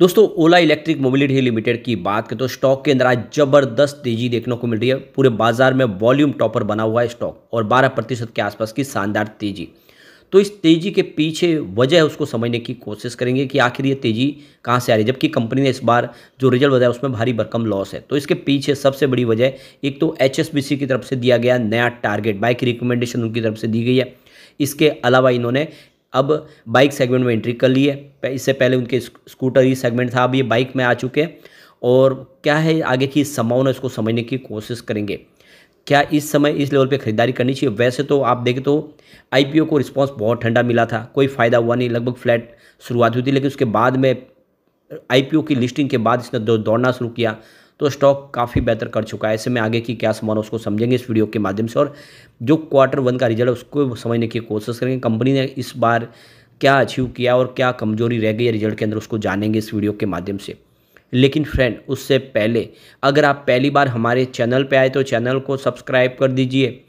दोस्तों ओला electric mobility limited की बात करें तो स्टॉक के अंदर आज जबरदस्त तेजी देखने को मिल रही है पूरे बाजार में वॉल्यूम टॉपर बना हुआ है स्टॉक और 12 प्रतिशत के आसपास की शानदार तेजी तो इस तेजी के पीछे वजह उसको समझने की कोशिश करेंगे कि आखिर ये तेजी कहाँ से आ रही है जबकि कंपनी ने इस बार जो रिजल्ट बताया उसमें भारी भरकम लॉस है तो इसके पीछे सबसे बड़ी वजह एक तो एच की तरफ से दिया गया नया टारगेट बाइक रिकमेंडेशन उनकी तरफ से दी गई है इसके अलावा इन्होंने अब बाइक सेगमेंट में एंट्री कर ली है इससे पहले उनके स्कूटर ही सेगमेंट था अब ये बाइक में आ चुके हैं और क्या है आगे की संभावना इसको समझने की कोशिश करेंगे क्या इस समय इस लेवल पे खरीदारी करनी चाहिए वैसे तो आप देखें तो आईपीओ को रिस्पांस बहुत ठंडा मिला था कोई फ़ायदा हुआ नहीं लगभग फ्लैट शुरुआत हुई थी लेकिन उसके बाद में आईपीओ की लिस्टिंग के बाद इसने दौड़ना शुरू किया तो स्टॉक काफ़ी बेहतर कर चुका है ऐसे में आगे की क्या समान उसको समझेंगे इस वीडियो के माध्यम से और जो क्वार्टर वन का रिजल्ट उसको समझने की कोशिश करेंगे कंपनी ने इस बार क्या अचीव किया और क्या कमजोरी रह गई है रिजल्ट के अंदर उसको जानेंगे इस वीडियो के माध्यम से लेकिन फ्रेंड उससे पहले अगर आप पहली बार हमारे चैनल पे आए तो चैनल को सब्सक्राइब कर दीजिए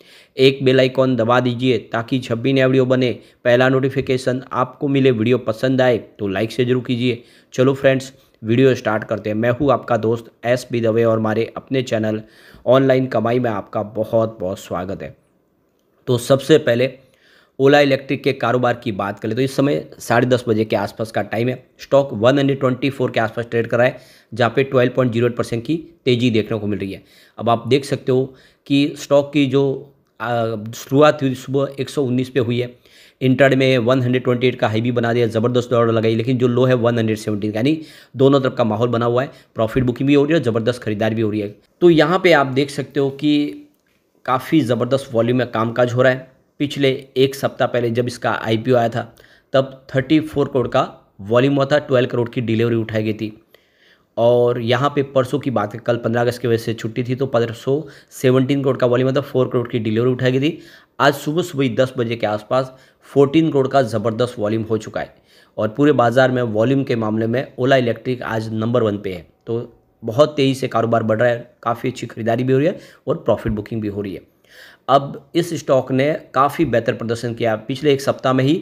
एक बेल आइकॉन दबा दीजिए ताकि जब भी नया वीडियो बने पहला नोटिफिकेशन आपको मिले वीडियो पसंद आए तो लाइक से जरूर कीजिए चलो फ्रेंड्स वीडियो स्टार्ट करते हैं मैं हूँ आपका दोस्त एस बी दवे और हमारे अपने चैनल ऑनलाइन कमाई में आपका बहुत बहुत स्वागत है तो सबसे पहले ओला इलेक्ट्रिक के कारोबार की बात करें तो इस समय साढ़े दस बजे के आसपास का टाइम है stock one hundred twenty four के आसपास ट्रेड कर रहा है जहाँ पे एट परसेंट की तेज़ी देखने को मिल रही है अब आप देख सकते हो कि स्टॉक की जो शुरुआत हुई सुबह एक सौ उन्नीस पे हुई है इंटर में 128 का हाई भी बना दिया ज़बरदस्त दौड़ लगाई लेकिन जो लो है 117 यानी दोनों तरफ का माहौल बना हुआ है प्रॉफिट बुकिंग भी हो रही है ज़बरदस्त खरीदारी भी हो रही है तो यहाँ पर आप देख सकते हो कि काफ़ी ज़बरदस्त वॉल्यूम में कामकाज हो रहा है पिछले एक सप्ताह पहले जब इसका आई आया था तब थर्टी करोड़ का वॉल्यूम हुआ था ट्वेल्व करोड़ की डिलीवरी उठाई गई थी और यहाँ पे परसों की बात है कल 15 अगस्त की वजह से छुट्टी थी तो परसों सेवनटीन करोड़ का वॉल्यूम मतलब फोर करोड़ की डिलीवरी उठाई गई थी आज सुबह सुबह दस बजे के आसपास 14 करोड़ का ज़बरदस्त वॉल्यूम हो चुका है और पूरे बाज़ार में वॉल्यूम के मामले में ओला इलेक्ट्रिक आज नंबर वन पे है तो बहुत तेज़ी से कारोबार बढ़ रहा है काफ़ी अच्छी खरीदारी भी हो रही है और प्रॉफिट बुकिंग भी हो रही है अब इस स्टॉक ने काफ़ी बेहतर प्रदर्शन किया पिछले एक सप्ताह में ही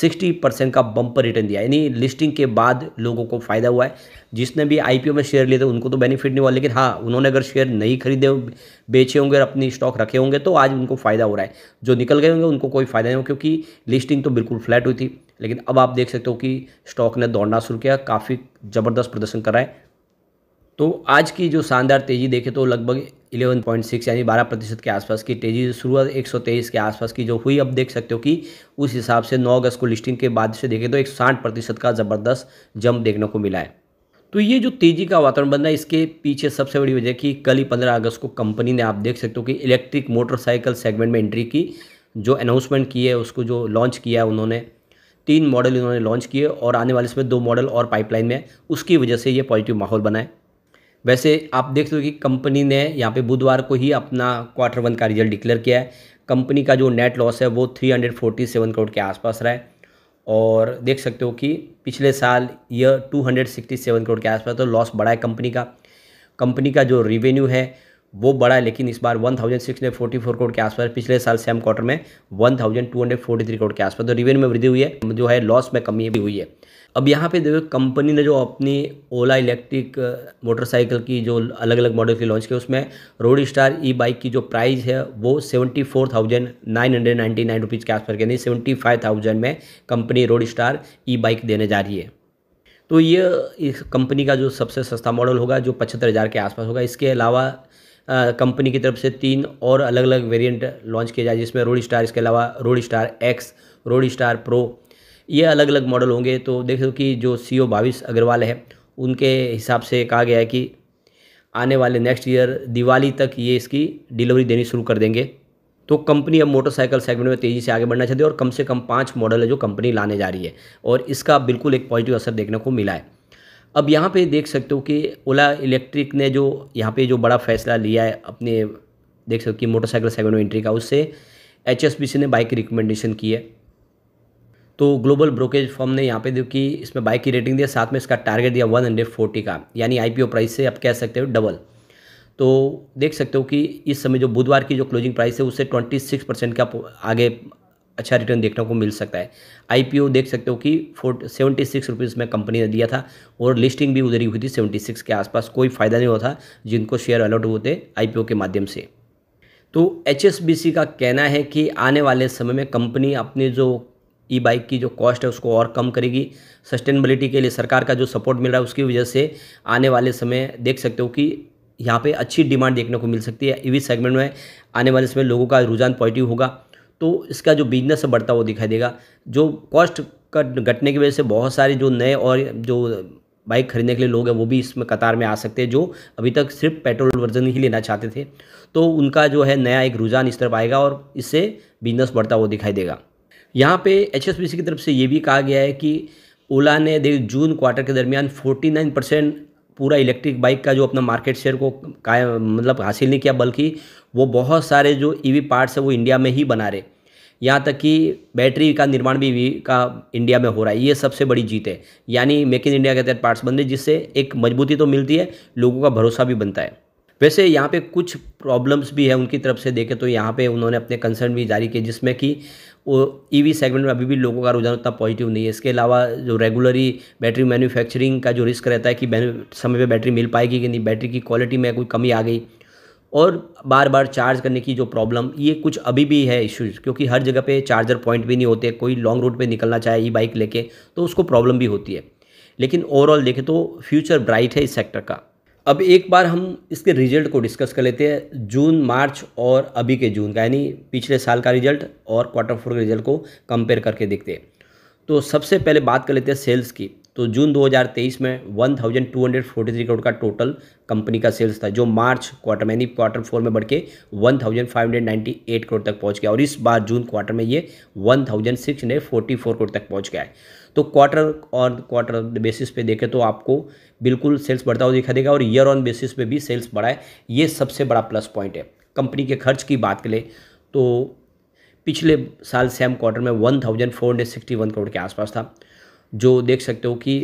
60 परसेंट का बम्पर रिटर्न दिया यानी लिस्टिंग के बाद लोगों को फ़ायदा हुआ है जिसने भी आईपीओ में शेयर लिए थे उनको तो बेनिफिट नहीं हुआ लेकिन हाँ उन्होंने अगर शेयर नहीं खरीदे बेचे होंगे और अपनी स्टॉक रखे होंगे तो आज उनको फ़ायदा हो रहा है जो निकल गए होंगे उनको कोई फ़ायदा नहीं हो क्योंकि लिस्टिंग तो बिल्कुल फ्लैट हुई थी लेकिन अब आप देख सकते हो कि स्टॉक ने दौड़ना शुरू किया काफ़ी ज़बरदस्त प्रदर्शन कर रहा है तो आज की जो शानदार तेज़ी देखें तो लगभग 11.6 यानी 12 प्रतिशत के आसपास की तेज़ी शुरुआत 123 के आसपास की जो हुई अब देख सकते हो कि उस हिसाब से 9 अगस्त को लिस्टिंग के बाद से देखें तो एक प्रतिशत का ज़बरदस्त जंप देखने को मिला है तो ये जो तेज़ी का वातावरण बन रहा है इसके पीछे सबसे बड़ी वजह कि कल ही पंद्रह अगस्त को कंपनी ने आप देख सकते हो कि इलेक्ट्रिक मोटरसाइकिल सेगमेंट में एंट्री की जो अनाउंसमेंट की है उसको जो लॉन्च किया है उन्होंने तीन मॉडल इन्होंने लॉन्च किए और आने वाले इसमें दो मॉडल और पाइपलाइन में उसकी वजह से ये पॉजिटिव माहौल बनाए वैसे आप देख सकते हो कि कंपनी ने यहाँ पे बुधवार को ही अपना क्वार्टर वन का रिजल्ट डिक्लेयर किया है कंपनी का जो नेट लॉस है वो 347 करोड़ के आसपास रहा है और देख सकते हो कि पिछले साल यह 267 करोड़ के आसपास तो लॉस बढ़ा है कंपनी का कंपनी का जो रिवेन्यू है वो बड़ा है लेकिन इस बार one thousand six hundred forty four crore के आसपास पिछले साल सेम क्वार्टर में one thousand two hundred forty three crore के आसपास तो रिवेन्यू में वृद्धि हुई है जो है लॉस में कमी भी हुई है अब यहाँ पे देखो कंपनी ने जो अपनी ओला इलेक्ट्रिक मोटरसाइकिल की जो अलग अलग मॉडल की लॉन्च की उसमें रोड स्टार ई बाइक की जो प्राइस है वो seventy four thousand nine hundred ninety nine rupees के आसपास यानी सेवेंटी फाइव थाउजेंड में company Roadster E bike देने जा रही है तो ये इस कंपनी का जो सबसे सस्ता मॉडल होगा जो पचहत्तर हज़ार के आसपास होगा इसके अलावा कंपनी की तरफ से तीन और अलग अलग वेरिएंट लॉन्च किए जाए जिसमें रोड स्टार इसके अलावा Roadster X Roadster Pro ये अलग अलग मॉडल होंगे तो देख सको कि जो सी ओ बाविस अग्रवाल है उनके हिसाब से कहा गया है कि आने वाले नेक्स्ट ईयर दिवाली तक ये इसकी डिलीवरी देनी शुरू कर देंगे तो कंपनी अब मोटरसाइकिल सेगमेंट में तेज़ी से आगे बढ़ना चाहती है और कम से कम पाँच मॉडल है जो कंपनी लाने जा रही है और इसका बिल्कुल एक पॉजिटिव असर देखने को मिला है अब यहाँ पे देख सकते हो कि ओला इलेक्ट्रिक ने जो यहाँ पे जो बड़ा फैसला लिया है अपने देख सकते हो कि मोटरसाइकिल सेवन एंट्री का उससे एच ने बाइक की रिकमेंडेशन की है तो ग्लोबल ब्रोकेज फॉर्म ने यहाँ पे देखो कि इसमें बाइक की रेटिंग दिया साथ में इसका टारगेट दिया वन का यानी आई प्राइस से आप कह सकते हो डबल तो देख सकते हो कि इस समय जो बुधवार की जो क्लोजिंग प्राइस है उससे 26 परसेंट का आगे अच्छा रिटर्न देखने को मिल सकता है आईपीओ देख सकते हो कि फोर्ट सेवेंटी सिक्स रुपीज़ में कंपनी ने दिया था और लिस्टिंग भी उधरी हुई थी सेवेंटी सिक्स के आसपास कोई फ़ायदा नहीं हुआ था जिनको शेयर अलॉट हुए थे आईपीओ के माध्यम से तो एच का कहना है कि आने वाले समय में कंपनी अपने जो ई बाइक की जो कॉस्ट है उसको और कम करेगी सस्टेनेबिलिटी के लिए सरकार का जो सपोर्ट मिल रहा है उसकी वजह से आने वाले समय देख सकते हो कि यहाँ पे अच्छी डिमांड देखने को मिल सकती है ईवी सेगमेंट में आने वाले समय लोगों का रुझान पॉजिटिव होगा तो इसका जो बिजनेस है बढ़ता हुआ दिखाई देगा जो कॉस्ट कट घटने की वजह से बहुत सारे जो नए और जो बाइक खरीदने के लिए लोग हैं वो भी इसमें कतार में आ सकते हैं जो अभी तक सिर्फ पेट्रोल वर्जन ही लेना चाहते थे तो उनका जो है नया एक रुझान इस तरफ आएगा और इससे बिजनेस बढ़ता हुआ दिखाई देगा यहाँ पे एच की तरफ से ये भी कहा गया है कि ओला ने देख जून क्वार्टर के दरमियान 49 परसेंट पूरा इलेक्ट्रिक बाइक का जो अपना मार्केट शेयर को काय मतलब हासिल नहीं किया बल्कि वो बहुत सारे जो ईवी पार्ट्स है वो इंडिया में ही बना रहे यहाँ तक कि बैटरी का निर्माण भी ईवी e का इंडिया में हो रहा है ये सबसे बड़ी जीत है यानी मेक इन इंडिया के तहत पार्ट्स बन रहे जिससे एक मजबूती तो मिलती है लोगों का भरोसा भी बनता है वैसे यहाँ पे कुछ प्रॉब्लम्स भी है उनकी तरफ से देखें तो यहाँ पे उन्होंने अपने कंसर्न भी जारी किए जिसमें कि वो ईवी e सेगमेंट में अभी भी लोगों का रुझान उतना पॉजिटिव नहीं है इसके अलावा जो रेगुलरी बैटरी मैन्युफैक्चरिंग का जो रिस्क रहता है कि समय पे बैटरी मिल पाएगी कि नहीं बैटरी की क्वालिटी में कोई कमी आ गई और बार बार चार्ज करने की जो प्रॉब्लम ये कुछ अभी भी है इश्यूज़ क्योंकि हर जगह पे चार्जर पॉइंट भी नहीं होते कोई लॉन्ग रूट पे निकलना चाहे ई बाइक लेके तो उसको प्रॉब्लम भी होती है लेकिन ओवरऑल देखें तो फ्यूचर ब्राइट है इस सेक्टर का अब एक बार हम इसके रिजल्ट को डिस्कस कर लेते हैं जून मार्च और अभी के जून का यानी पिछले साल का रिजल्ट और क्वार्टर फोर के रिजल्ट को कंपेयर करके देखते हैं तो सबसे पहले बात कर लेते हैं सेल्स की तो जून 2023 में 1243 करोड़ का टोटल कंपनी का सेल्स था जो मार्च क्वार्टर यानी क्वार्टर फोर में बढ़ के 1598 करोड़ तक पहुंच गया और इस बार जून क्वार्टर में ये 1644 करोड़ तक पहुंच गया है तो क्वार्टर और क्वार्टर बेसिस पे देखें तो आपको बिल्कुल सेल्स बढ़ता हुआ दिखा देगा और ईयर ऑन बेसिस पर भी सेल्स बढ़ा है ये सबसे बड़ा प्लस पॉइंट है कंपनी के खर्च की बात करें तो पिछले साल सेम क्वार्टर में वन करोड़ के आसपास था जो देख सकते हो कि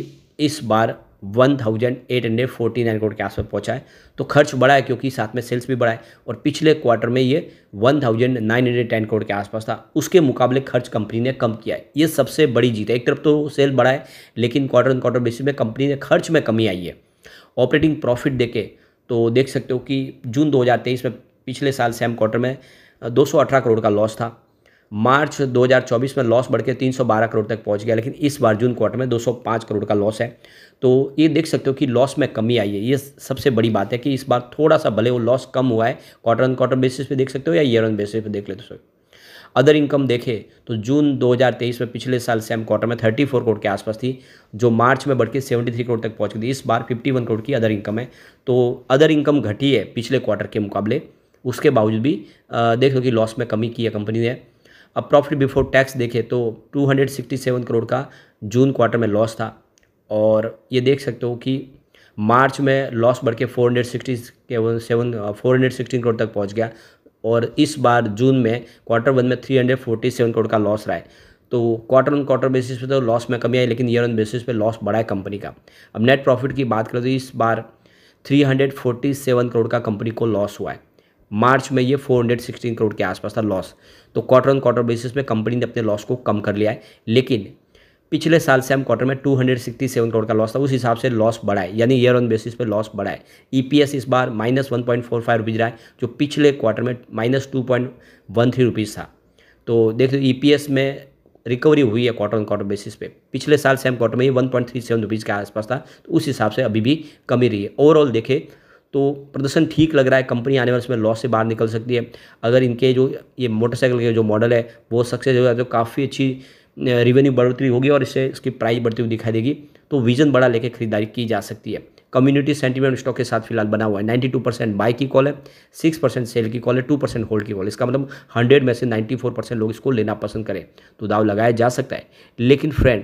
इस बार one thousand eight hundred forty nine crore के आसपास पहुंचा है तो खर्च बढ़ा है क्योंकि साथ में सेल्स भी बढ़ा है और पिछले क्वार्टर में ये one thousand nine hundred ten crore के आसपास था उसके मुकाबले खर्च कंपनी ने कम किया है ये सबसे बड़ी जीत है एक तरफ तो सेल बढ़ा है लेकिन क्वार्टर ऑन क्वार्टर बेसिस में कंपनी ने खर्च में कमी आई है ऑपरेटिंग प्रॉफिट देखे तो देख सकते हो कि जून दो में पिछले साल सेम क्वार्टर में दो करोड़ का लॉस था मार्च 2024 में लॉस बढ़कर 312 करोड़ तक पहुंच गया लेकिन इस बार जून क्वार्टर में 205 करोड़ का लॉस है तो ये देख सकते हो कि लॉस में कमी आई है ये सबसे बड़ी बात है कि इस बार थोड़ा सा भले वो लॉस कम हुआ है क्वार्टर ऑन क्वार्टर बेसिस पे देख सकते हो या ईयर ऑन बेसिस पे देख लेते हो अदर इनकम देखे तो जून 2023 में पिछले साल सेम क्वार्टर में 34 करोड़ के आसपास थी जो मार्च में बढ़ के सेवेंटी करोड़ तक पहुंच गई इस बार 51 करोड़ की अदर इनकम है तो अदर इनकम घटी है पिछले क्वार्टर के मुकाबले उसके बावजूद भी देख लो कि लॉस में कमी की है कंपनी ने अब प्रॉफिट बिफोर टैक्स देखें तो 267 करोड़ का जून क्वार्टर में लॉस था और ये देख सकते हो कि मार्च में लॉस बढ़ के four hundred sixty seven four hundred sixteen crore तक पहुंच गया और इस बार जून में क्वार्टर वन में three hundred forty seven crore का लॉस रहा है तो क्वार्टर ऑन क्वार्टर बेसिस पे तो लॉस में कमी आई लेकिन ईयर ऑन बेसिस पे लॉस बढ़ा है कंपनी का अब नेट प्रॉफिट की बात करें तो इस बार 347 करोड़ का कंपनी को लॉस हुआ है मार्च में ये 416 करोड़ के आसपास था लॉस तो क्वार्टर ऑन क्वार्टर बेसिस में कंपनी ने अपने लॉस को कम कर लिया है लेकिन पिछले साल से हम क्वार्टर में 267 करोड़ का लॉस था उस हिसाब से लॉस बढ़ा है यानी ईयर ऑन बेसिस पे लॉस बढ़ा है ईपीएस e इस बार minus one point four five rupees रहा है जो पिछले क्वार्टर में minus two point one three rupees था तो देख लो ईपीएस e में रिकवरी हुई है क्वार्टर ऑन क्वार्टर बेसिस पे पिछले साल सेम क्वार्टर में ही one point three seven rupees के आसपास था तो उस हिसाब से अभी भी कमी रही है ओवरऑल देखें तो प्रदर्शन ठीक लग रहा है कंपनी आने वाले समय लॉस से बाहर निकल सकती है अगर इनके जो ये मोटरसाइकिल के जो मॉडल है वो सक्सेस हो जाए तो काफ़ी अच्छी रिवेन्यू बढ़ोतरी होगी और इससे इसकी प्राइस बढ़ती हुई दिखाई देगी तो विजन बड़ा लेके खरीदारी की जा सकती है कम्युनिटी सेंटीमेंट स्टॉक के साथ फिलहाल बना हुआ है नाइन्टी टू परसेंट बाई की कॉल है सिक्स परसेंट सेल की कॉल है टू परसेंट होल्ड की कॉल इसका मतलब हंड्रेड में से नाइन्टी फोर परसेंट लोग इसको लेना पसंद करें तो दाव लगाया जा सकता है लेकिन फ्रेंड